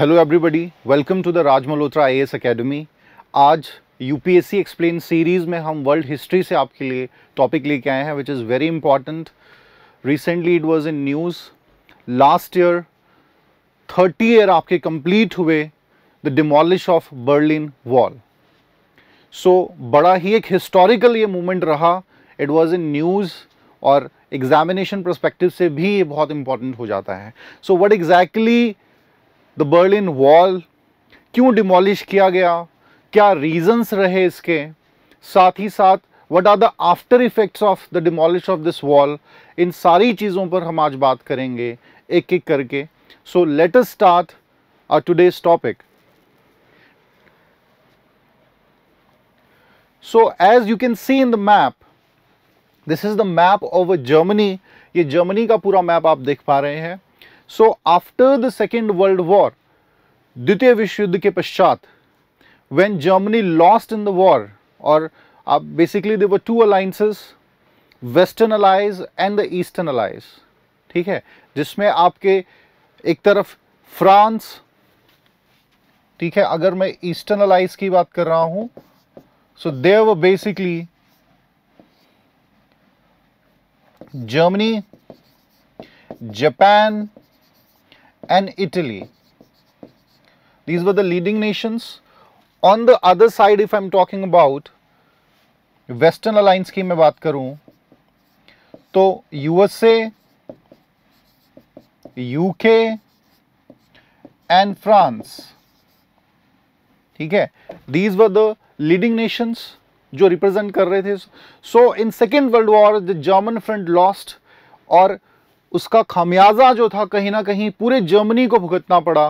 Hello everybody welcome to the Raj Malhotra I academy आज UPSC explain series में हम world history से आपके लिए टॉपिक लेके आए हैं which is very important recently it was in news last year thirty year आपके कंप्लीट हुए the demolish of Berlin wall so बड़ा ही एक हिस्टोरिकल ये मूवमेंट रहा इट वॉज़ इन न्यूज़ और एग्जामिनेशन प्रस्पेक्टिव से भी ये बहुत इंपॉर्टेंट हो जाता है so what exactly the Berlin wall क्यों डिमोलिश किया गया क्या रीजंस रहे इसके साथ ही साथ what are the after effects of the demolish of this wall इन सारी चीज़ों पर हम आज बात करेंगे एक एक करके so let us start our today's topic So as you can see in the map, this is the map of Germany. ये जर्मनी का पूरा मैप आप देख पा रहे हैं so after the second world war द्वितीय विश्व युद्ध के पश्चात when Germany lost in the war और आप basically they were two alliances western allies and the eastern allies ठीक है जिसमें आपके एक तरफ फ्रांस ठीक है अगर मैं ईस्टर्न अलाइज की बात कर रहा हूं so they've basically Germany Japan and Italy. These were the leading nations. On the other side, if I'm talking about Western Alliance ki baat karun, to USA, UK and France. Hai? These were the leading nations jo represent kar rahe the. So in Second World War, the German front lost or उसका खामियाजा जो था कहीं ना कहीं पूरे Germany को भुगतना पड़ा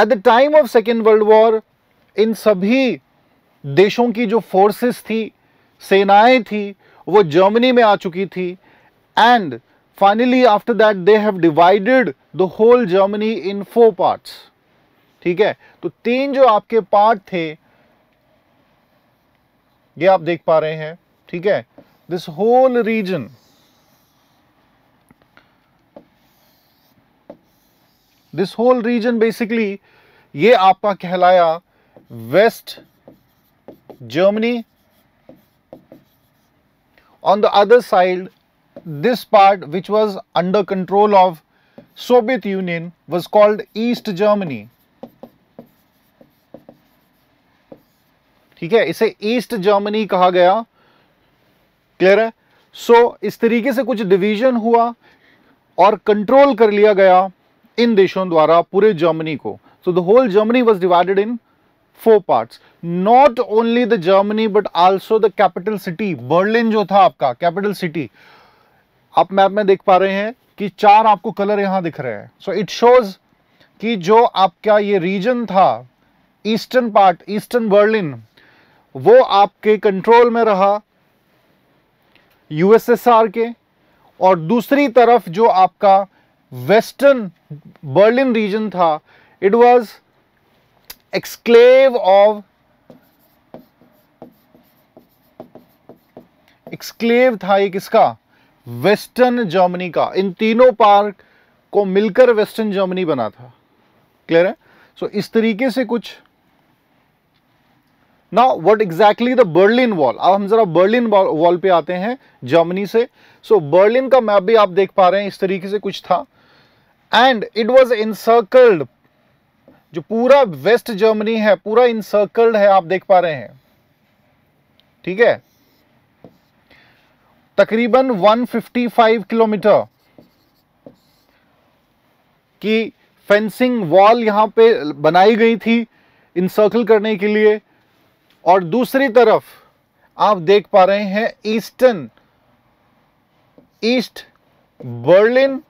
at the time of second world war इन सभी देशों की जो फोर्सेस थी सेनाएं थी वो जर्मनी में आ चुकी थी and finally after that they have divided the whole Germany in four parts ठीक है तो तीन जो आपके पार्ट थे ये आप देख पा रहे हैं ठीक है this whole region this whole region basically ये आपका कहलाया west Germany on the other side this part which was under control of Soviet Union was called east Germany ठीक है इसे ईस्ट जर्मनी कहा गया क्लियर है सो so, इस तरीके से कुछ डिवीजन हुआ और कंट्रोल कर लिया गया इन देशों द्वारा पूरे जर्मनी को so the whole Germany was divided in four parts not only the Germany but also the capital city Berlin जो था आपका कैपिटल सिटी आप मैप में देख पा रहे हैं कि चार आपको कलर यहां दिख रहे हैं सो इट शोज कि जो आपका ये रीजन था ईस्टर्न पार्ट ईस्टर्न बर्लिन वो आपके कंट्रोल में रहा यूएसएसआर के और दूसरी तरफ जो आपका वेस्टर्न बर्लिन रीजन था it was exclave of exclave था ये किसका वेस्टर्न जर्मनी का इन तीनों पार्क को मिलकर वेस्टर्न जर्मनी बना था क्लियर है सो so, इस तरीके से कुछ ना what exactly the Berlin wall अब हम जरा बर्लिन वॉल पे आते हैं जर्मनी से सो so, बर्लिन का मैप भी आप देख पा रहे हैं इस तरीके से कुछ था एंड इट वॉज इंसर्कल्ड जो पूरा वेस्ट जर्मनी है पूरा इंसर्कल्ड है आप देख पा रहे हैं ठीक है तकरीबन 155 किलोमीटर की फेंसिंग वॉल यहां पे बनाई गई थी इंसर्कल करने के लिए और दूसरी तरफ आप देख पा रहे हैं eastern east Berlin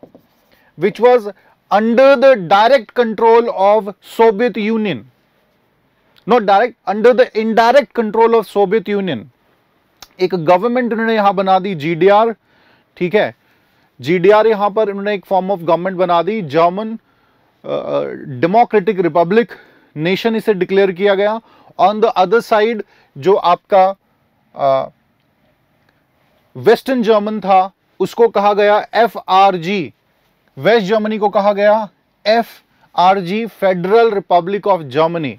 which was under the direct control of Soviet Union. Not direct, under the indirect control of Soviet Union. एक गवर्नमेंट उन्होंने यहां बना दी जीडीआर ठीक है जीडीआर यहां पर उन्होंने एक फॉर्म ऑफ गवर्नमेंट बना दी जर्मन डेमोक्रेटिक रिपब्लिक नेशन इसे डिक्लेयर किया गया ऑन द अदर साइड जो आपका वेस्टर्न uh, जर्मन था उसको कहा गया F R G west Germany को कहा गया F R G federal republic of Germany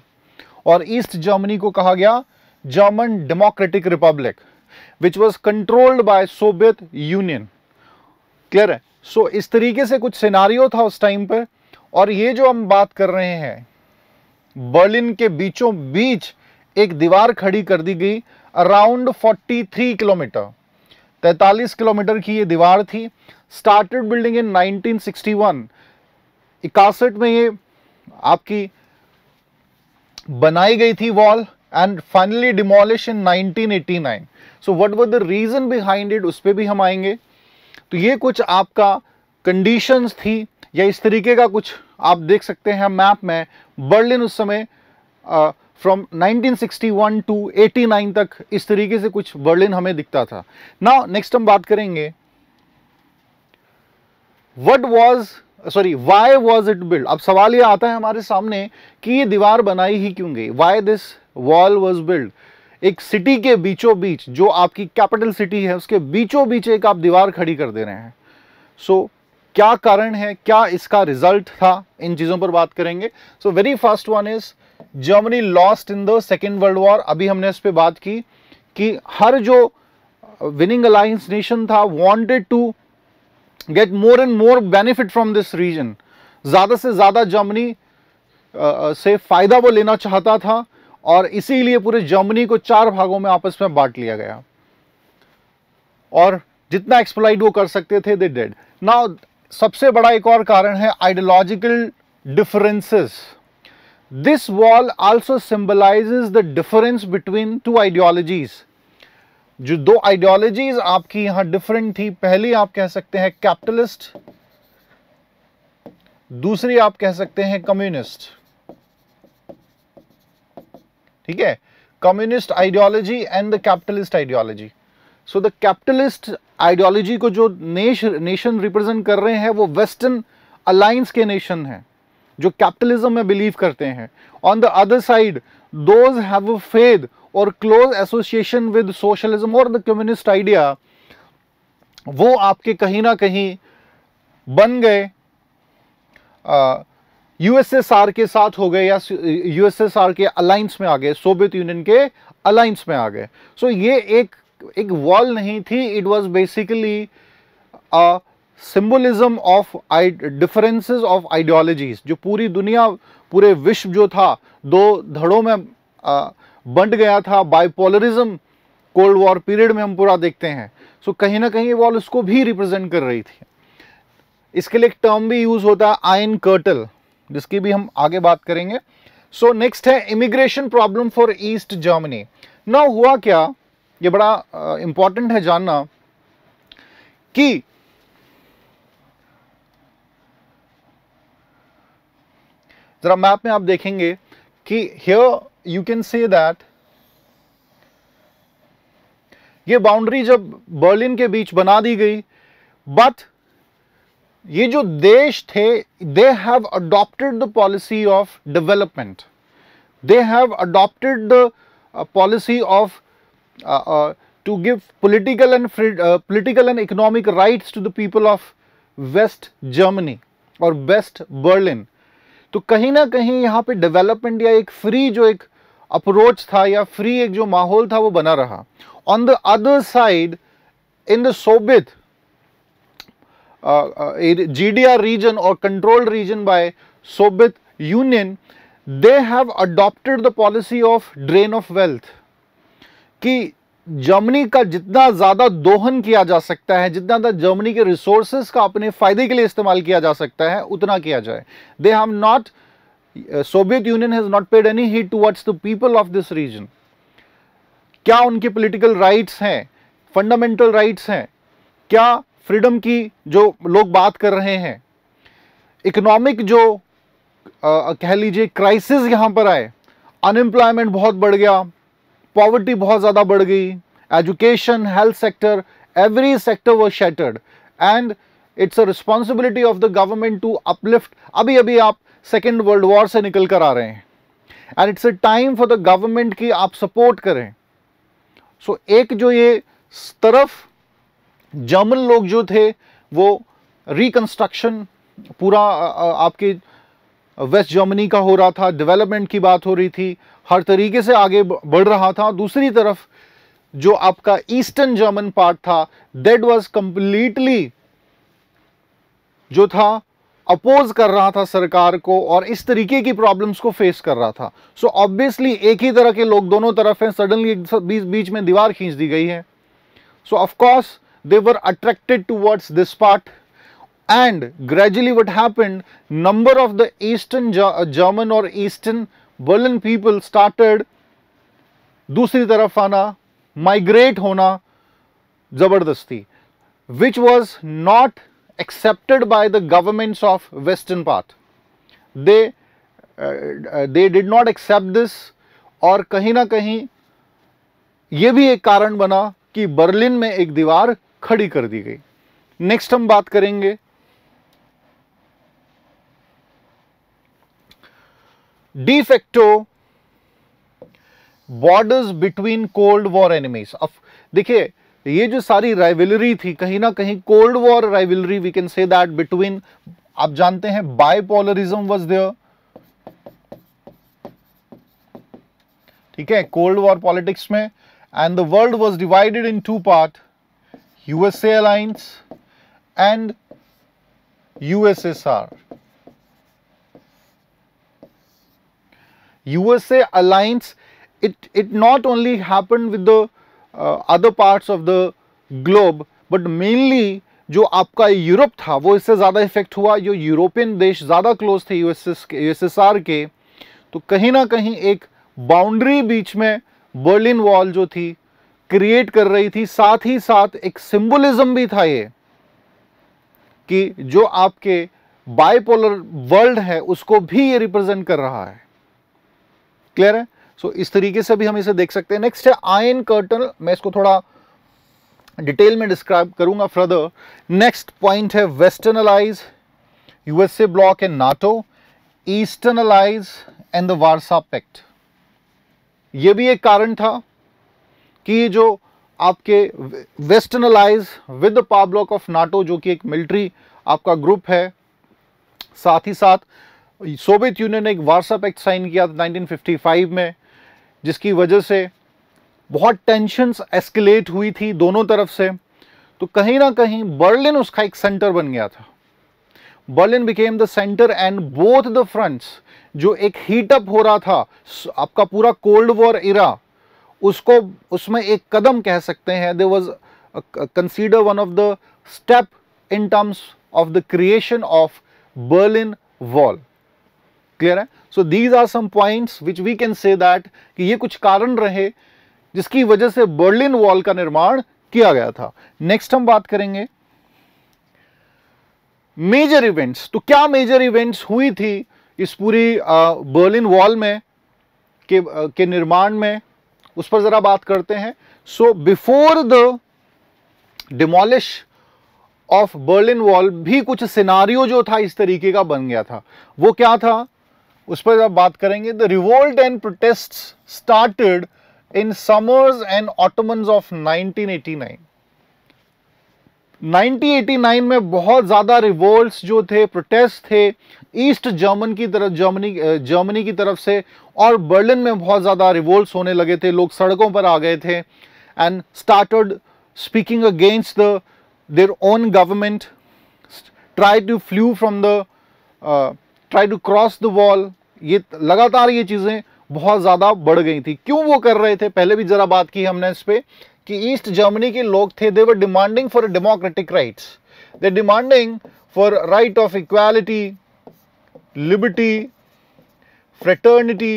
और ईस्ट जर्मनी को कहा गया German democratic republic which was controlled by Soviet Union clear है सो so, इस तरीके से कुछ सिनारियो था उस टाइम पर और ये जो हम बात कर रहे हैं बर्लिन के बीचों बीच एक दीवार खड़ी कर दी गई अराउंड 43 किलोमीटर 43 किलोमीटर की ये दीवार थी स्टार्टेड बिल्डिंग इन 1961 सिक्सटी में ये आपकी बनाई गई थी wall and finally demolish in 1989 so what were the reason behind it उस पर भी हम आएंगे तो ये कुछ आपका कंडीशंस थी या इस तरीके का कुछ आप देख सकते हैं मैप में बर्लिन उस समय फ्रॉम uh, 1961 टू 89 तक इस तरीके से कुछ बर्लिन हमें दिखता था ना नेक्स्ट हम बात करेंगे what was sorry why was it build अब सवाल ये आता है हमारे सामने कि ये दीवार बनाई ही क्यों गई why this wall was build एक सिटी के बीचों बीच जो आपकी कैपिटल सिटी है उसके बीचों बीच एक आप दीवार खड़ी कर दे रहे हैं सो so, क्या कारण है क्या इसका रिजल्ट था इन चीज़ों पर बात करेंगे so very first one is Germany lost in the second world war अभी हमने इस पर बात की कि हर जो विनिंग अलायंस नेशन था wanted to get more and more benefit from this region ज़्यादा से ज़्यादा जर्मनी से फ़ायदा वो लेना चाहता था और इसीलिए पूरे जर्मनी को चार भागों में आपस में बांट लिया गया और जितना एक्सप्लाइड वो कर सकते थे दे डेड नाउ सबसे बड़ा एक और कारण है ideological differences this wall also symbolizes the difference between two ideologies जो दो आइडियोलॉजीज आपकी यहां डिफरेंट थी पहली आप कह सकते हैं कैपिटलिस्ट दूसरी आप कह सकते हैं कम्युनिस्ट ठीक है communist ideology and the capitalist ideology so the capitalist ideology को जो नेश नेशन रिप्रेजेंट कर रहे हैं वो वेस्टर्न अलायंस के नेशन हैं जो कैपिटलिज्म में बिलीव करते हैं on the other side those have faith और क्लोज एसोसिएशन विद सोशलिज्म और द कम्युनिस्ट आइडिया वो आपके कहीं ना कहीं बन गए यूएसएसआर के साथ हो गए या यूएसएसआर के अलाइंस में आ गए सोवियत यूनियन के अलाइंस में आ गए सो so, ये एक एक वॉल नहीं थी it was basically a symbolism of differences of ideologies जो पूरी दुनिया पूरे विश्व जो था दो धड़ों में आ, बंट गया था बाइपोलरिज्म कोल्ड वॉर पीरियड में हम पूरा देखते हैं सो so, कहीं ना कहीं वॉल उसको भी रिप्रेजेंट कर रही थी इसके लिए एक टर्म भी यूज़ होता है आयन कर्टल जिसकी भी हम आगे बात करेंगे सो so, नेक्स्ट है immigration problem for east Germany न हुआ क्या ये बड़ा इंपॉर्टेंट uh, है जानना कि ज़रा मैप में आप देखेंगे कि here you can say that ये बाउंड्री जब बर्लिन के बीच बना दी गई बट ये जो देश थे they have adopted the policy of development they have adopted the policy of to give political and freed political and economic uh, rights to the of West Germany और वेस्ट बर्लिन तो कहीं ना कहीं यहाँ पे डेवलपमेंट या एक free जो एक अप्रोच था या फ्री एक जो माहौल था वो बना रहा on the other side in the Soviet G D R region और control region by Soviet Union they have adopted the policy of drain of wealth कि जर्मनी का जितना ज़्यादा दोहन किया जा सकता है जितना ज़्यादा जर्मनी के रिसोर्सेस का अपने फ़ायदे के लिए इस्तेमाल किया जा सकता है उतना किया जाए they have not Soviet Union has not paid any heed towards the people of this region क्या उनके पॉलिटिकल राइट्स हैं फंडामेंटल राइट्स हैं क्या फ्रीडम की जो लोग बात कर रहे हैं इकोनॉमिक जो आ, uh, कह लीजिए क्राइसिस यहाँ पर आए अनएम्प्लॉयमेंट बहुत बढ़ गया पॉवर्टी बहुत ज़्यादा बढ़ गई education health sector every sector was shattered and it's a responsibility of the government to uplift अभी अभी आप सेकेंड वर्ल्ड वॉर से निकल कर आ रहे हैं and it's a time for the government की आप सपोर्ट करें सो so, एक जो ये तरफ जर्मन लोग जो थे वो रिकंस्ट्रक्शन पूरा आपके वेस्ट जर्मनी का हो रहा था डेवलपमेंट की बात हो रही थी हर तरीके से आगे बढ़ रहा था दूसरी तरफ जो आपका ईस्टर्न जर्मन पार्ट था दैट वाज कंप्लीटली जो था अपोज कर रहा था सरकार को और इस तरीके की प्रॉब्लम्स को फेस कर रहा था सो so ऑब्वियसली एक ही तरह के लोग दोनों तरफ हैं सडनली बीच बीच में दीवार खींच दी गई है so of course they were attracted towards this part and gradually what happened number of the eastern German और ईस्टर्न बर्लिन पीपल स्टार्टेड दूसरी तरफ आना माइग्रेट होना ज़बरदस्ती which was not accepted by the governments of western path they uh, uh, they did not accept this और कहीं ना कहीं ये भी एक कारण बना कि बर्लिन में एक दीवार खड़ी कर दी गई नेक्स्ट हम बात करेंगे de facto borders between cold war enemies अब देखिए ये जो सारी राइवलरी थी कहीं ना कहीं cold war rivalry we can say that between आप जानते हैं बायपोलरिज्म वॉज देयर ठीक है कोल्ड वॉर पॉलिटिक्स में and the world was divided in two part USA alliance and USSR USA alliance it it not only happen with the other parts of the globe but mainly जो आपका Europe था वो इससे ज़्यादा effect हुआ जो European देश ज़्यादा क्लोज थे यूएसएसआर के तो कहीं ना कहीं एक बाउंड्री बीच में बर्लिन वॉल जो थी क्रिएट कर रही थी साथ ही साथ एक सिंबलिज्म भी था ये कि जो आपके बायपोलर वर्ल्ड है उसको भी ये रिप्रेजेंट कर रहा है क्लियर है सो इस तरीके से भी हम इसे देख सकते हैं नेक्स्ट है आयन कर्टन मैं इसको थोड़ा डिटेल में डिस्क्राइब करूंगा फर्दर नेक्स्ट पॉइंट है western allies USA bloc and NATO eastern allies and the Warsaw Pact यह भी एक कारण था कि जो आपके western allies with the power bloc of NATO जो कि एक मिलिट्री आपका ग्रुप है साथ ही साथ सोवियत यूनियन ने एक वार्सा पैक्ट साइन किया था 1955 में जिसकी वजह से बहुत टेंशन एस्केलेट हुई थी दोनों तरफ से तो कहीं ना कहीं बर्लिन उसका एक सेंटर बन गया था Berlin became the centre and both the fronts जो एक हीटअप हो रहा था आपका पूरा कोल्ड वॉर इरा उसको उसमें एक कदम कह सकते हैं they was consider one of the step in terms of the creation of Berlin wall clear है so these are some points which we can say that कि ये कुछ कारण रहे जिसकी वजह से बर्लिन वॉल का निर्माण किया गया था नेक्स्ट हम बात करेंगे मेजर इवेंट्स तो क्या मेजर इवेंट्स हुई थी इस पूरी बर्लिन वॉल में के के निर्माण में उस पर ज़रा बात करते हैं so before the demolish of Berlin wall भी कुछ सिनारियो जो था इस तरीके का बन गया था वो क्या था उस पर आप बात करेंगे the revolt and protest started in summers and autumn of 1989 1989 में बहुत ज़्यादा रिवोल्ट्स जो थे प्रोटेस्ट थे ईस्ट जर्मन की तरफ जर्मनी जर्मनी की तरफ से और बर्लिन में बहुत ज़्यादा रिवोल्ट्स होने लगे थे लोग सड़कों पर आ गए थे and started speaking against the their own government try to flee from the try to cross the wall ये लगातार ये चीज़ें बहुत ज़्यादा बढ़ गई थी क्यों वो कर रहे थे पहले भी ज़रा बात की हमने इस पर कि ईस्ट जर्मनी के लोग थे they were demanding for democratic rights they demanding for right of equality liberty fraternity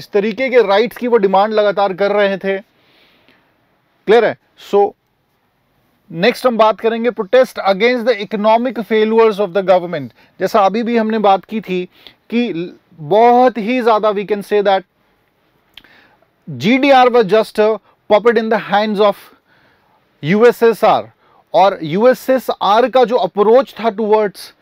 इस तरीके के राइट्स की वो डिमांड लगातार कर रहे थे क्लियर है सो so, नेक्स्ट हम बात करेंगे protest against the economic failures of the government जैसा अभी भी हमने बात की थी कि बहुत ही ज़्यादा we can say that G D R was just popped in the hands of USSR और यूएसएसआर का जो अप्रोच था टूवर्ड्स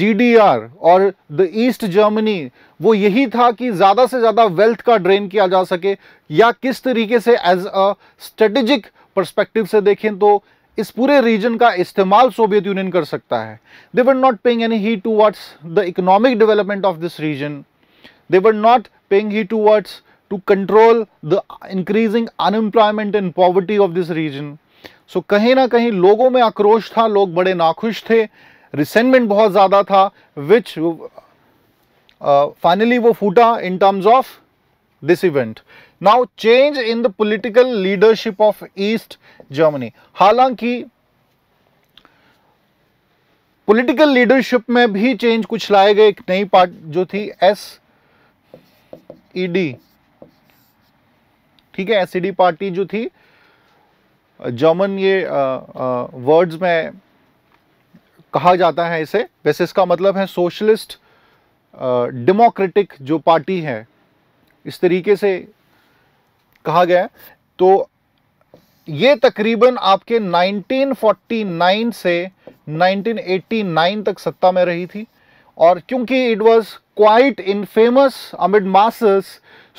जी डी आर और द ईस्ट जर्मनी वो यही था कि ज़्यादा से ज़्यादा वेल्थ का ड्रेन किया जा सके या किस तरीके से एज अ स्ट्रेटेजिक परस्पेक्टिव से देखें तो इस पूरे रीजन का इस्तेमाल सोवियत यूनियन कर सकता है they were not paying any heed towards the economic development of this region they were not paying heed towards to control the increasing unemployment and poverty of this region so कहीं ना कहीं लोगों में आक्रोश था लोग बड़े नाखुश थे रिसेंटमेंट बहुत ज़्यादा था विच फाइनली uh, वो फूटा in terms of this event now change in the political leadership of east Germany हालांकि पॉलिटिकल लीडरशिप में भी चेंज कुछ लाए गए एक नई पार्टी जो थी एस ईडी e ठीक है एस ईडी पार्टी जो थी जर्मन ये वर्ड्स में कहा जाता है इसे वैसे इसका मतलब है सोशलिस्ट डेमोक्रेटिक जो पार्टी है इस तरीके से कहा गया तो ये तकरीबन आपके 1949 से 1989 तक सत्ता में रही थी और क्योंकि it was quite famous amid masses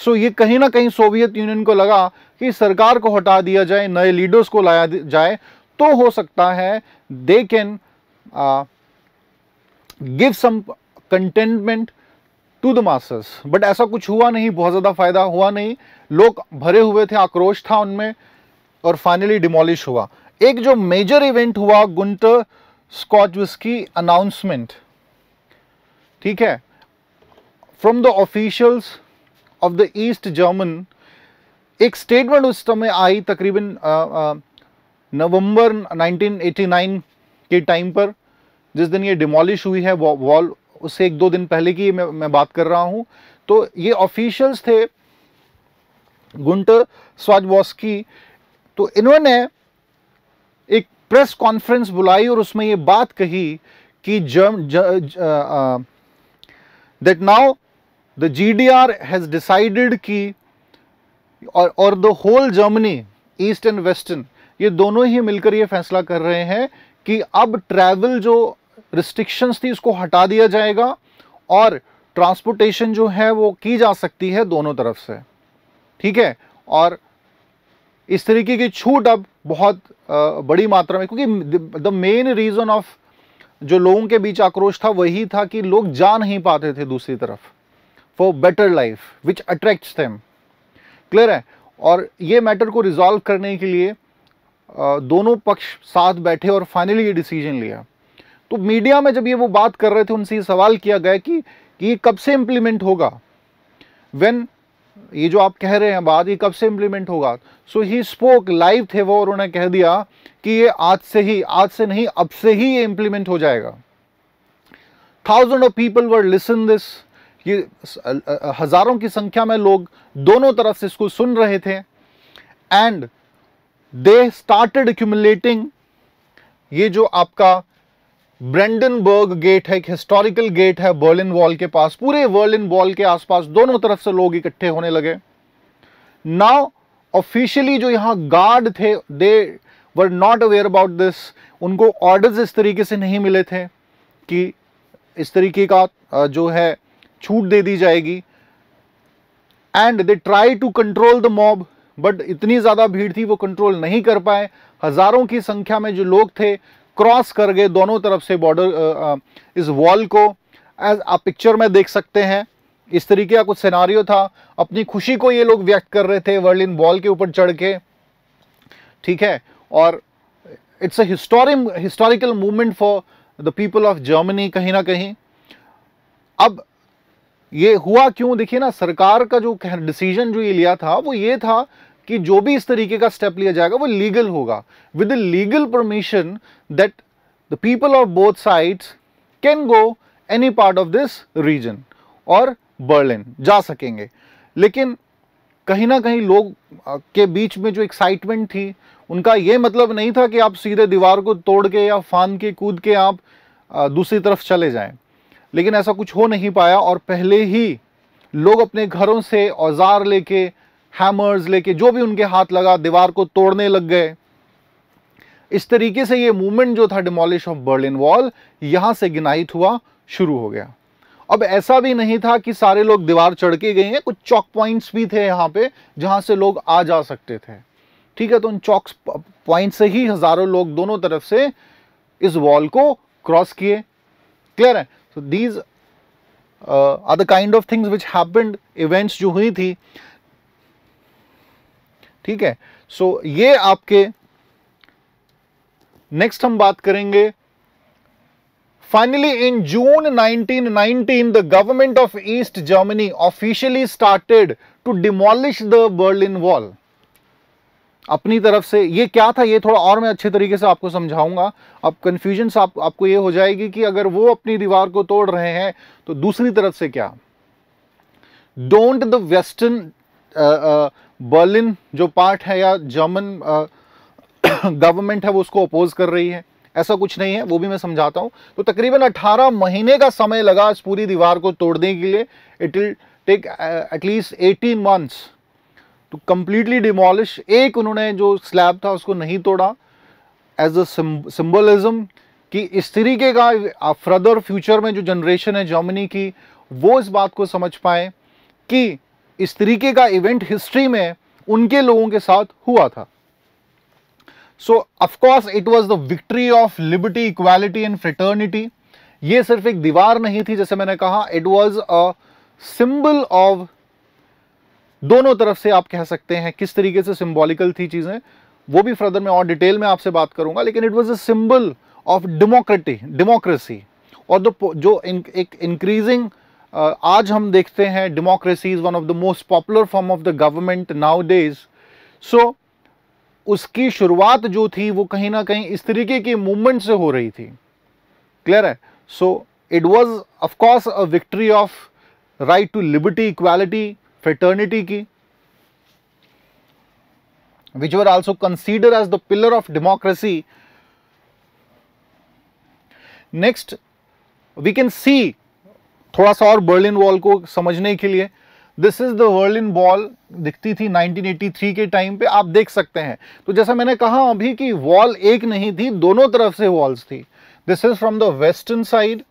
so ये कहीं ना कहीं सोवियत यूनियन को लगा कि सरकार को हटा दिया जाए नए लीडर्स को लाया जाए तो हो सकता है they can give some contentment to the masses but ऐसा कुछ हुआ नहीं बहुत ज़्यादा फ़ायदा हुआ नहीं लोग भरे हुए थे आक्रोश था उनमें और फाइनली डिमोलिश हुआ एक जो मेजर इवेंट हुआ गुंटर स्कॉच अनाउंसमेंट ठीक है from the officials of the East German एक स्टेटमेंट उस समय आई तकरीबन नवंबर 1989 के टाइम पर जिस दिन ये डिमोलिश हुई है वॉल उससे एक दो दिन पहले की मैं, मैं बात कर रहा हूँ तो ये ऑफिशियल्स थे गुंटर स्वाजवॉस्की तो इन्होंने एक प्रेस कॉन्फ्रेंस बुलाई और उसमें ये बात कही कि जर्म that now the G D R has decided कि और और the whole Germany east and western ये दोनों ही मिलकर ये फैसला कर रहे हैं कि अब ट्रैवल जो रिस्ट्रिक्शंस थी उसको हटा दिया जाएगा और ट्रांसपोर्टेशन जो है वो की जा सकती है दोनों तरफ से ठीक है और इस तरीके की छूट अब बहुत बड़ी मात्रा में क्योंकि द मेन रीज़न ऑफ जो लोगों के बीच आक्रोश था वही था कि लोग जा नहीं पाते थे दूसरी तरफ for better life which attracts them clear है और ये मैटर को रिजॉल्व करने के लिए दोनों पक्ष साथ बैठे और फाइनली ये डिसीजन लिया तो मीडिया में जब ये वो बात कर रहे थे उनसे ये सवाल किया गया कि, कि ये कब से इम्प्लीमेंट होगा वेन ये जो आप कह रहे हैं बाद ये कब से इम्प्लीमेंट होगा सो ही स्पोक लाइव थे वो और उन्होंने कह दिया कि ये आज से ही आज से नहीं अब से ही ये इम्प्लीमेंट हो जाएगा thousand of people were listen this ये हज़ारों की संख्या में लोग दोनों तरफ से इसको सुन रहे थे एंड दे स्टार्टेड एक्यूमुलेटिंग ये जो आपका ब्रेंडनबर्ग गेट है एक हिस्टोरिकल गेट है बर्लिन वॉल के पास पूरे बर्लिन वॉल के आसपास दोनों तरफ से लोग इकट्ठे होने लगे नाउ ऑफिशियली जो यहाँ गार्ड थे they were not aware about this उनको ऑर्डर्स इस तरीके से नहीं मिले थे कि इस तरीके का जो है छूट दे दी जाएगी and they try to control the mob but इतनी ज़्यादा भीड़ थी वो कंट्रोल नहीं कर पाए हज़ारों की संख्या में जो लोग थे क्रॉस कर गए दोनों तरफ से बॉर्डर इस वॉल को एज आप पिक्चर में देख सकते हैं इस तरीके का कुछ सिनारियो था अपनी खुशी को ये लोग व्यक्त कर रहे थे वर्ल्ड इन वॉल के ऊपर चढ़ के ठीक है और it's a historic historical movement for the people of Germany कहीं ना कहीं अब ये हुआ क्यों देखिए ना सरकार का जो डिसीजन जो ये लिया था वो ये था कि जो भी इस तरीके का स्टेप लिया जाएगा वो लीगल होगा with the legal permission that the people of both sides can go any part of this region और बर्लिन जा सकेंगे लेकिन कहीं ना कहीं लोग के बीच में जो एक्साइटमेंट थी उनका ये मतलब नहीं था कि आप सीधे दीवार को तोड़ के या फान के कूद के आप दूसरी तरफ चले जाएं लेकिन ऐसा कुछ हो नहीं पाया और पहले ही लोग अपने घरों से औजार लेके हैमर्स लेके जो भी उनके हाथ लगा दीवार को तोड़ने लग गए इस तरीके से ये मूवमेंट जो था डिमोलिश ऑफ बर्लिन वॉल यहां से गिनाइट हुआ शुरू हो गया अब ऐसा भी नहीं था कि सारे लोग दीवार चढ़ के गए हैं कुछ चौक पॉइंट्स भी थे यहाँ पे जहां से लोग आ जा सकते थे ठीक है तो उन चौक पॉइंट से ही हज़ारों लोग दोनों तरफ से इस वॉल को क्रॉस किए क्लियर है these are the kind of things which happened events जो हुई थी ठीक है सो so, ये आपके नेक्स्ट हम बात करेंगे finally in June 1919, the government of east Germany officially started to demolish the Berlin wall अपनी तरफ से ये क्या था ये थोड़ा और मैं अच्छे तरीके से आपको समझाऊंगा अब कंफ्यूजन आप, आपको ये हो जाएगी कि अगर वो अपनी दीवार को तोड़ रहे हैं तो दूसरी तरफ से क्या डोंट द वेस्टर्न बर्लिन जो पार्ट है या जर्मन गवर्नमेंट है वो उसको अपोज कर रही है ऐसा कुछ नहीं है वो भी मैं समझाता हूँ तो तकरीबन 18 महीने का समय लगा इस पूरी दीवार को तोड़ने के लिए it will take at least 18 months to completely demolish एक उन्होंने जो स्लैब था उसको नहीं तोड़ा एज अ सिम्बोलिज्म कि इस तरीके का फर्दर फ्यूचर में जो जनरेशन है जर्मनी की वो इस बात को समझ पाए कि इस तरीके का इवेंट हिस्ट्री में उनके लोगों के साथ हुआ था so of course it was the victory of liberty equality and fraternity ये सिर्फ एक दीवार नहीं थी जैसे मैंने कहा it was a symbol of दोनों तरफ से आप कह सकते हैं किस तरीके से सिंबॉलिकल थी चीज़ें वो भी फर्दर में और डिटेल में आपसे बात करूंगा लेकिन it was a symbol of democracy democracy और दो जो इन, एक इंक्रीजिंग Uh, आज हम देखते हैं democracy is one of the most popular form of the government nowadays so उसकी शुरुआत जो थी वो कहीं ना कहीं इस तरीके के मूवमेंट से हो रही थी क्लियर है so it was of course a victory of right to liberty equality fraternity की which were also consider as the pillar of democracy next we can see थोड़ा सा और बर्लिन वॉल को समझने के लिए this is the Berlin wall दिखती थी 1983 के टाइम पे आप देख सकते हैं तो जैसा मैंने कहा अभी कि वॉल एक नहीं थी दोनों तरफ से वॉल्स थी this is from the western side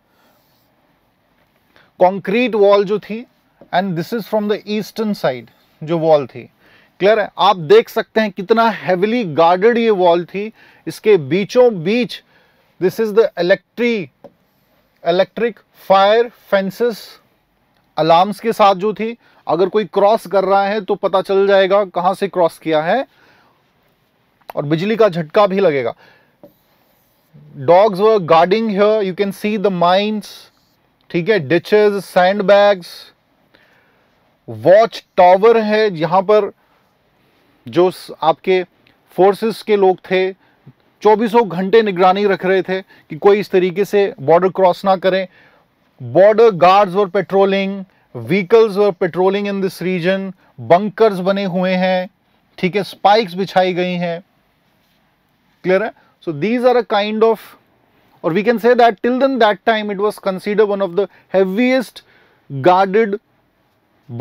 concrete wall जो थी and this is from the eastern side जो वॉल थी क्लियर है आप देख सकते हैं कितना हैविली गार्डेड ये वॉल थी इसके बीचों बीच this is the electric electric fire fences alarms के साथ जो थी अगर कोई क्रॉस कर रहा है तो पता चल जाएगा कहां से क्रॉस किया है और बिजली का झटका भी लगेगा dogs were guarding here you can see the mines ठीक है ditches sand bags watch tower है जहां पर जो आपके फोर्सेस के लोग थे चौबीसों घंटे निगरानी रख रहे थे कि कोई इस तरीके से बॉर्डर क्रॉस ना करें बॉर्डर गार्ड्स और पेट्रोलिंग व्हीकल्स और patrolling in this region bunkers बने हुए हैं ठीक है स्पाइक्स बिछाई गई हैं क्लियर है so these are a kind of और we can say that till then that time it was consider one of the heaviest guarded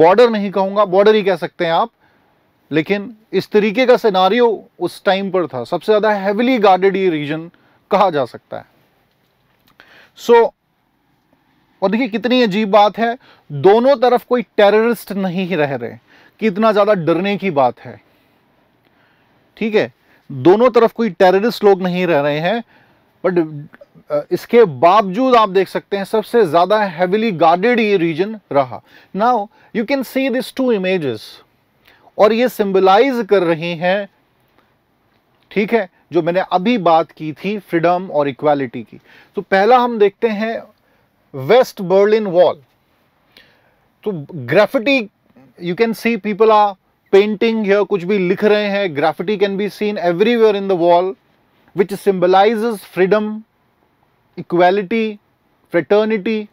border नहीं कहूंगा बॉर्डर ही कह सकते हैं आप लेकिन इस तरीके का सिनारियो उस टाइम पर था सबसे ज़्यादा हैविली गार्डेड ये रीजन कहा जा सकता है सो so, और देखिए कितनी अजीब बात है दोनों तरफ कोई टेररिस्ट नहीं रह रहे कितना ज़्यादा डरने की बात है ठीक है दोनों तरफ कोई टेररिस्ट लोग नहीं रह रहे हैं बट इसके बावजूद आप देख सकते हैं सबसे ज़्यादा हेविली गार्डेड ये रीजन रहा now you can see this two images और ये सिंबलाइज कर रही हैं ठीक है जो मैंने अभी बात की थी फ्रीडम और इक्वालिटी की तो पहला हम देखते हैं वेस्ट बर्लिन वॉल तो graffiti you can see people are painting here कुछ भी लिख रहे हैं graffiti can be seen everywhere in the wall which symbolize freedom equality fraternity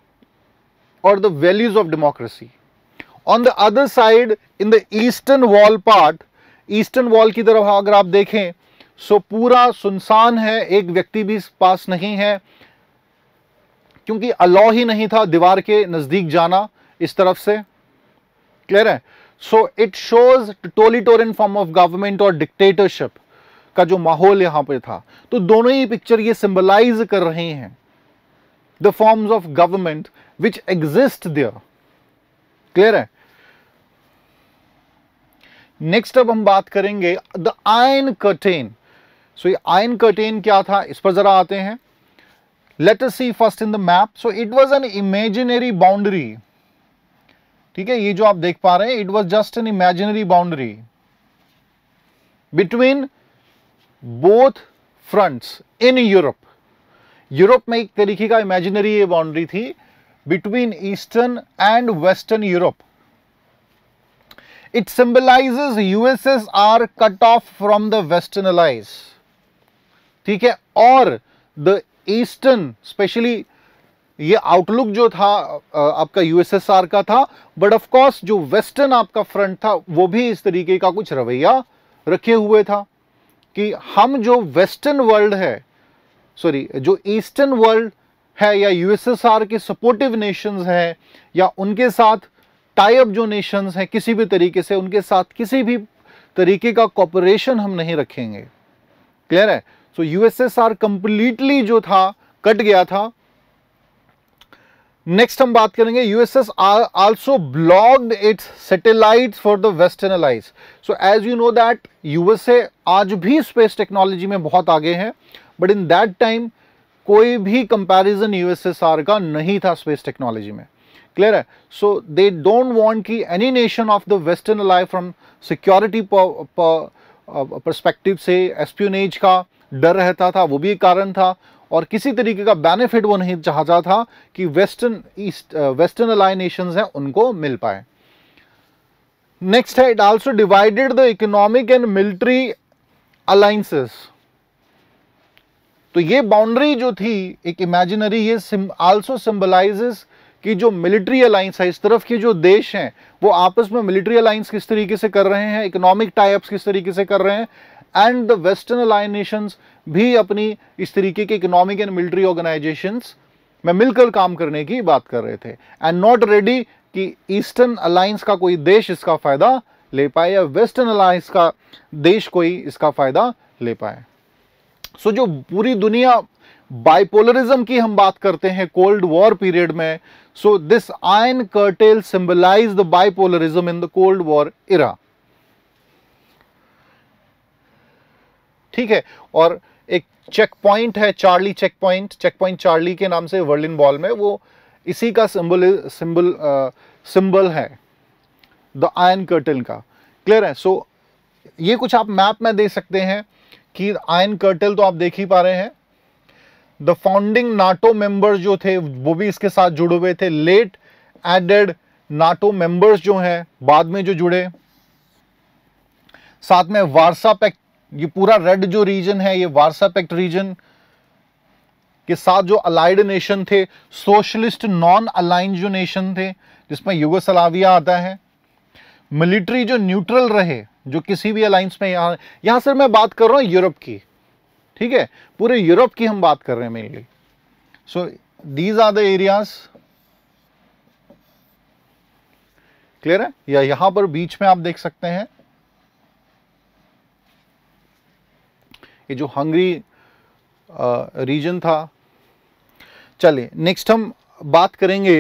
और the values of democracy on the other side in the eastern wall part eastern wall की तरफ अगर आप देखें so पूरा सुनसान है एक व्यक्ति भी पास नहीं है क्योंकि अलाव ही नहीं था दीवार के नज़दीक जाना इस तरफ से क्लियर है so it shows in form of government और डिक्टेटरशिप का जो माहौल यहां पे था तो दोनों ही पिक्चर ये सिंबलाइज कर रहे हैं the forms of government which exist there clear है नेक्स्ट अब हम बात करेंगे द आयन कर्टेन सो ये आयन कर्टेन क्या था इस पर जरा आते हैं let us see first in the map so it was an imaginary boundary ठीक है ये जो आप देख पा रहे हैं it was just an imaginary boundary between both fronts in Europe Europe में एक तरीके का इमेजिनरी ये बाउंड्री थी between eastern and western Europe It symbolizes USSR cut off from the Western allies. ठीक है और the eastern स्पेशली ये आउटलुक जो था आपका यूएसएसआर का था बट ऑफ कोर्स जो वेस्टर्न आपका फ्रंट था वो भी इस तरीके का कुछ रवैया रखे हुए था कि हम जो वेस्टर्न वर्ल्ड है सॉरी जो ईस्टर्न वर्ल्ड है या यूएसएसआर के सपोर्टिव नेशंस हैं या उनके साथ टाइप जो नेशंस हैं किसी भी तरीके से उनके साथ किसी भी तरीके का कॉपरेशन हम नहीं रखेंगे क्लियर है सो यूएसएसआर कंप्लीटली जो था कट गया था नेक्स्ट हम बात करेंगे USSR also blocked its satellite for the western allies so as you know that USA आज भी स्पेस टेक्नोलॉजी में बहुत आगे हैं बट इन दैट टाइम कोई भी कंपैरिजन यूएसएसआर का नहीं था स्पेस टेक्नोलॉजी में क्लियर है? सो दे डोंट वांट की any nation of the western from from security perspective से espionage का डर रहता था वो भी एक कारण था और किसी तरीके का बेनिफिट वो नहीं चाहता था कि western east western align nation हैं उनको मिल पाए नेक्स्ट है it also divided the economic and military alliances तो ये बाउंड्री जो थी एक इमेजिनरी ये आल्सो सिंबलाइजेस कि जो मिलिट्री अलाइंस है इस तरफ के जो देश हैं वो आपस में मिलिट्री अलाइंस किस तरीके से कर रहे हैं इकोनॉमिक टाइप किस तरीके से कर रहे हैं and the western align nations भी अपनी इस तरीके के इकोनॉमिक एंड मिलिट्री ऑर्गेनाइजेशंस में मिलकर काम करने की बात कर रहे थे एंड नॉट रेडी कि ईस्टर्न अलायंस का कोई देश इसका फ़ायदा ले पाए या वेस्टर्न अलायंस का देश कोई इसका फ़ायदा ले पाए सो so, जो पूरी दुनिया बाइपोलरिज्म की हम बात करते हैं कोल्ड वॉर पीरियड में So this iron curtail symbolized the bipolarism in the Cold War era. ठीक है और एक चेक पॉइंट है Charlie check point check point Charlie के नाम से वर्लिन बॉल में वो इसी का सिंबल सिंबल सिंबल है द आयन कर्टल का क्लियर है सो so, ये कुछ आप मैप में दे सकते हैं कि आयन कर्टल तो आप देख ही पा रहे हैं द फाउंडिंग नाटो मेंबर जो थे वो भी इसके साथ जुड़े हुए थे लेट एडेड नाटो मेंबर्स जो हैं बाद में जो जुड़े साथ में वारसा पैक्ट ये पूरा रेड जो रीजन है ये वारसा पैक्ट रीजन के साथ जो अलाइड नेशन थे सोशलिस्ट नॉन अलाइन जो नेशन थे जिसमें युगोसलाविया आता है मिलिट्री जो न्यूट्रल रहे जो किसी भी अलाइंस में यहां यहां सर मैं बात कर रहा हूं यूरोप की ठीक है पूरे यूरोप की हम बात कर रहे हैं mainly so these are the areas clear है या यहां पर बीच में आप देख सकते हैं ये जो हंगरी रीजन था चलिए नेक्स्ट हम बात करेंगे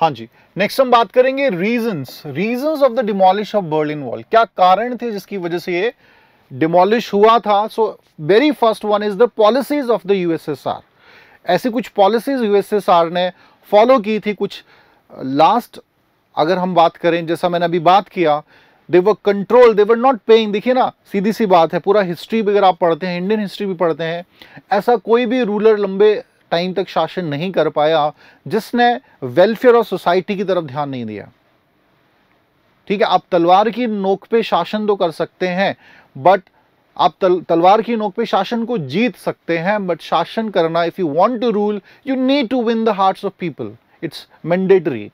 हाँ जी नेक्स्ट हम बात करेंगे reasons reasons of the demolish of Berlin wall क्या कारण थे जिसकी वजह से ये डिमोलिश हुआ था so very first one is the policies of the USSR ऐसी कुछ पॉलिसीज यूएसएसआर ने फॉलो की थी कुछ लास्ट uh, अगर हम बात करें जैसा मैंने अभी बात किया they were control they were not paying देखिए ना सीधी सी बात है पूरा हिस्ट्री भी अगर आप पढ़ते हैं इंडियन हिस्ट्री भी पढ़ते हैं ऐसा कोई भी रूलर लंबे टाइम तक शासन नहीं कर पाया जिसने वेलफेयर और सोसाइटी की तरफ ध्यान नहीं दिया ठीक है आप तलवार की नोक पे शासन तो कर सकते हैं बट आप तल, तलवार की नोक पे शासन को जीत सकते हैं बट शासन करना if you want to rule you need to win the hearts of people it's mandatory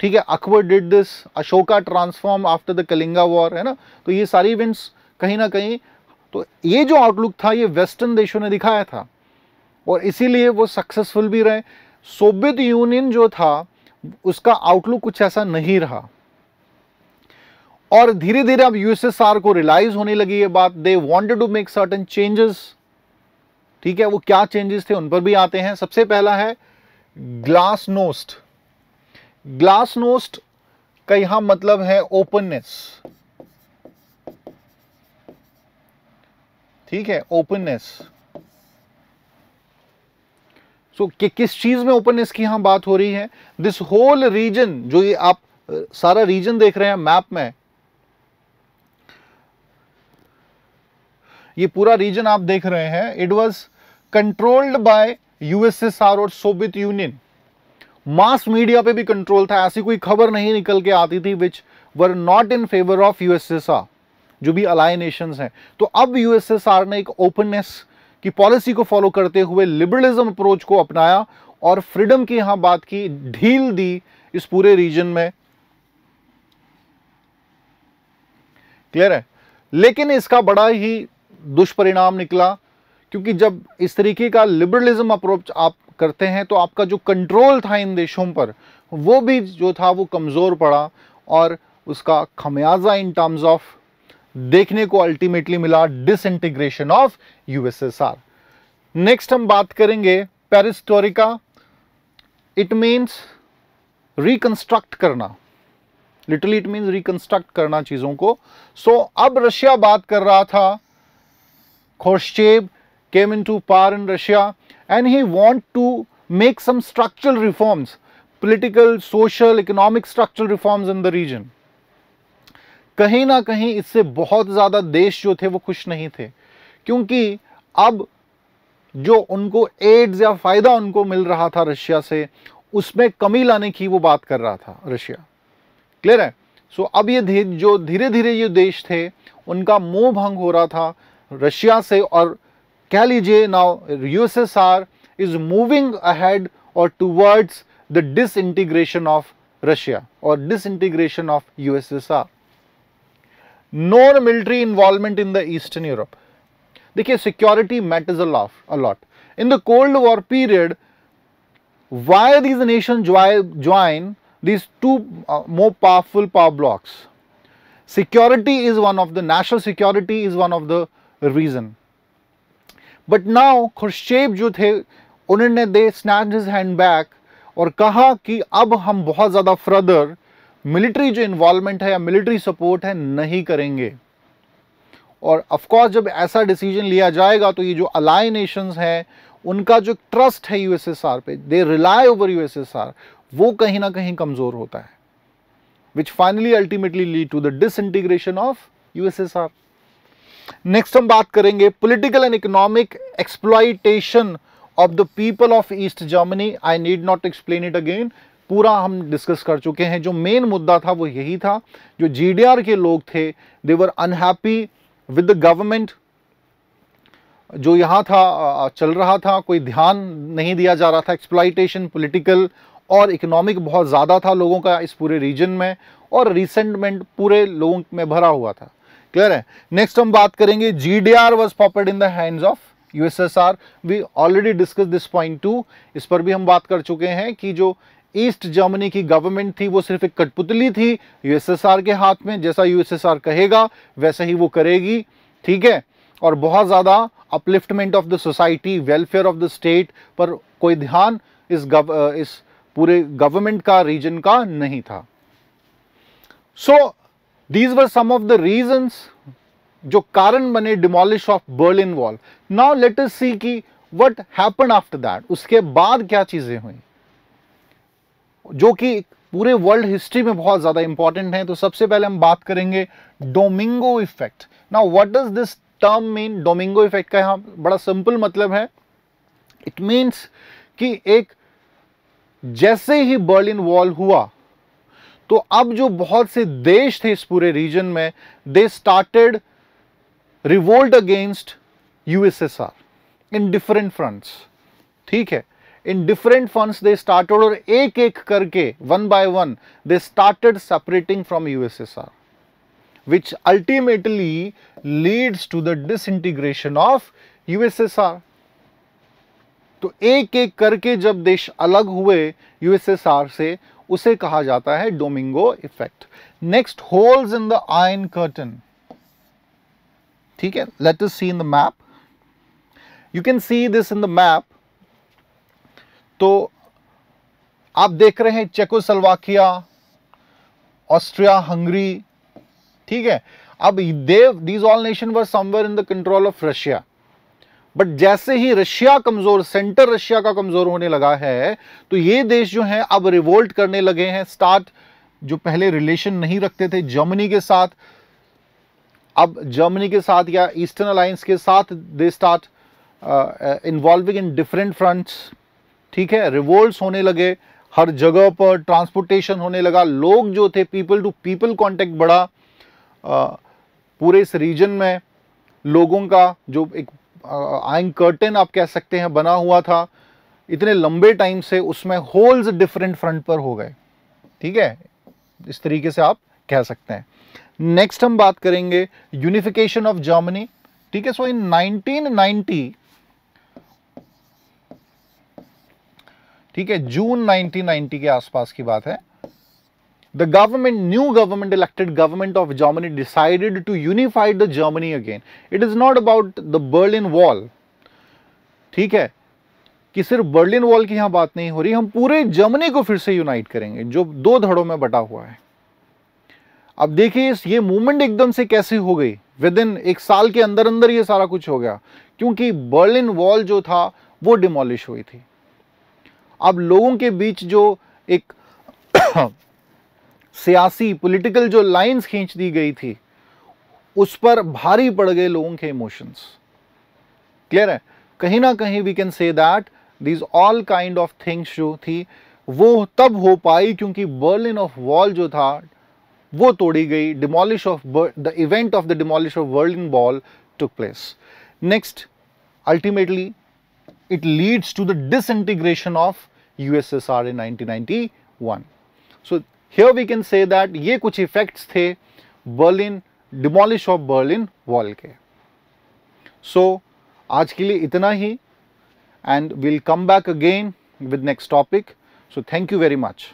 ठीक है Akbar did this Ashoka transform after the Kalinga war है ना तो ये सारी इवेंट्स कहीं ना कहीं तो ये जो आउटलुक था ये वेस्टर्न देशों ने दिखाया था और इसीलिए वो सक्सेसफुल भी रहे सोवियत यूनियन जो था उसका आउटलुक कुछ ऐसा नहीं रहा और धीरे धीरे अब यूएसएसआर को रिलाइज होने लगी ये बात they wanted to make certain changes ठीक है वो क्या चेंजेस थे उन पर भी आते हैं सबसे पहला है ग्लास नोस्ट ग्लास नोस्ट का यहां मतलब है ओपननेस ठीक है ओपननेस तो कि किस चीज़ में ओपननेस की यहाँ बात हो रही है दिस होल रीजन जो ये आप सारा रीजन देख रहे हैं मैप में ये पूरा रीजन आप देख रहे हैं it was controlled by USSR और सोवियत यूनियन मास मीडिया पे भी कंट्रोल था ऐसी कोई खबर नहीं निकल के आती थी which were not in favour of USSR जो भी अलाय नेशन हैं तो अब यूएसएसआर ने एक ओपननेस की पॉलिसी को फॉलो करते हुए लिबरलिज्म अप्रोच को अपनाया और फ्रीडम की यहां बात की ढील दी इस पूरे रीजन में क्लियर है लेकिन इसका बड़ा ही दुष्परिणाम निकला क्योंकि जब इस तरीके का लिबरलिज्म अप्रोच आप करते हैं तो आपका जो कंट्रोल था इन देशों पर वो भी जो था वो कमज़ोर पड़ा और उसका खमियाजा इन टर्म्स ऑफ देखने को अल्टीमेटली मिला डिसइंटीग्रेशन ऑफ यूएसएसआर नेक्स्ट हम बात करेंगे पेरिस्टोरिका इट मीन्स रिकंस्ट्रक्ट करना लिटरली इट मीन्स रिकंस्ट्रक्ट करना चीज़ों को सो so, अब रशिया बात कर रहा था खोशेब came in to power in Russia and he want to make some structural reforms political social economic structural reforms in the region कहीं ना कहीं इससे बहुत ज़्यादा देश जो थे वो खुश नहीं थे क्योंकि अब जो उनको एड्स या फ़ायदा उनको मिल रहा था रशिया से उसमें कमी लाने की वो बात कर रहा था रशिया क्लियर है सो अब ये जो धीरे धीरे ये देश थे उनका मोह भंग हो रहा था रशिया से और कह लीजिए now USSR is moving ahead और towards the disintegration of Russia और disintegration of USSR nor military involvement in the Eastern Europe. देखिए security matters a lot, a lot. In the Cold War period, why these nations join these two uh, more powerful power blocks? Security is one of the, national security is one of the reason. But now Khrushchev जो थे उन्होंने they snatched his hand back और कहा कि अब हम बहुत further military जो इन्वॉल्वमेंट है या मिलिट्री सपोर्ट है नहीं करेंगे और ऑफकोर्स जब ऐसा डिसीजन लिया जाएगा तो ये जो अलाय नेशंस हैं उनका जो ट्रस्ट है यूएसएसआर पे दे रिलाय ओवर यूएसएसआर वो कहीं ना कहीं कमज़ोर होता है which finally ultimately lead to the disintegration of USSR next हम बात करेंगे political and economic exploitation of the people of east Germany I need not explain it again पूरा हम डिस्कस कर चुके हैं जो मेन मुद्दा था वो यही था जो जीडीआर के लोग थे they were unhappy with the government जो यहाँ था चल रहा था कोई ध्यान नहीं दिया जा रहा था एक्सप्लाइटेशन पॉलिटिकल और इकोनॉमिक बहुत ज़्यादा था लोगों का इस पूरे रीजन में और रिसेंटमेंट पूरे लोगों में भरा हुआ था क्लियर है नेक्स्ट हम बात करेंगे G D R was puppet in the hands of USSR we already discuss this point to इस पर भी हम बात कर चुके हैं कि जो ईस्ट जर्मनी की गवर्नमेंट थी वो सिर्फ एक कठपुतली थी यूएसएसआर के हाथ में जैसा यूएसएसआर कहेगा वैसा ही वो करेगी ठीक है और बहुत ज़्यादा upliftment of the society welfare of the state पर कोई ध्यान इस गव, इस पूरे गवर्नमेंट का रीजन का नहीं था so these were some of the reasons जो कारण बने demolish of Berlin wall now let us see की व्हाट हैपन आफ्टर दैट उसके बाद क्या चीज़ें हुई जो कि पूरे वर्ल्ड हिस्ट्री में बहुत ज़्यादा इंपॉर्टेंट है तो सबसे पहले हम बात करेंगे domino effect now what does this term mean domino effect का यहां बड़ा सिंपल मतलब है इट मीन्स कि एक जैसे ही बर्लिन वॉल हुआ तो अब जो बहुत से देश थे इस पूरे रीजन में they started revolt against USSR in different fronts ठीक है in different fronts they started और एक एक करके one by one they started separating from USSR which ultimately leads to the disintegration of USSR तो एक एक करके जब देश अलग हुए यूएसएसआर से उसे कहा जाता है domino effect next holes in the iron curtain ठीक है let see in the map you can see this in the map तो आप देख रहे हैं चेकोसलवाकिया ऑस्ट्रिया हंगरी ठीक है अब they these all nation were somewhere in the control of Russia but जैसे ही रशिया कमजोर सेंटर रशिया का कमजोर होने लगा है तो ये देश जो हैं अब रिवोल्ट करने लगे हैं स्टार्ट जो पहले रिलेशन नहीं रखते थे जर्मनी के साथ अब जर्मनी के साथ या ईस्टर्न अलायंस के साथ they start involving in different fronts ठीक है रिवोल्ट होने लगे हर जगह पर ट्रांसपोर्टेशन होने लगा लोग जो थे पीपल टू पीपल कांटेक्ट बढ़ा पूरे इस रीजन में लोगों का जो एक आयन कर्टन आप कह सकते हैं बना हुआ था इतने लंबे टाइम से उसमें होल्स डिफरेंट फ्रंट पर हो गए ठीक है इस तरीके से आप कह सकते हैं नेक्स्ट हम बात करेंगे यूनिफिकेशन ऑफ जर्मनी ठीक है सो इन 1990 ठीक है जून 1990 के आसपास की बात है the government new government elected government of Germany decided to unified the Germany again it is not about the Berlin wall ठीक है कि सिर्फ बर्लिन वॉल की यहां बात नहीं हो रही हम पूरे जर्मनी को फिर से यूनाइट करेंगे जो दो धड़ों में बटा हुआ है अब देखिए ये मूवमेंट एकदम से कैसे हो गई विद इन एक साल के अंदर अंदर ये सारा कुछ हो गया क्योंकि बर्लिन वॉल जो था वो डिमोलिश हुई थी अब लोगों के बीच जो एक सियासी पॉलिटिकल जो लाइंस खींच दी गई थी उस पर भारी पड़ गए लोगों के इमोशंस क्लियर है कहीं ना कहीं we can say that these all kind of things जो थी वो तब हो पाई क्योंकि बर्लिन ऑफ वॉल जो था वो तोड़ी गई demolish of the event of the demolish of Berlin wall took place next ultimately it leads to the disintegration of USSR in 1991. So here we can say that ये कुछ effects थे Berlin demolish of Berlin wall के. So आज के लिए इतना ही and we'll come back again with next topic. So thank you very much.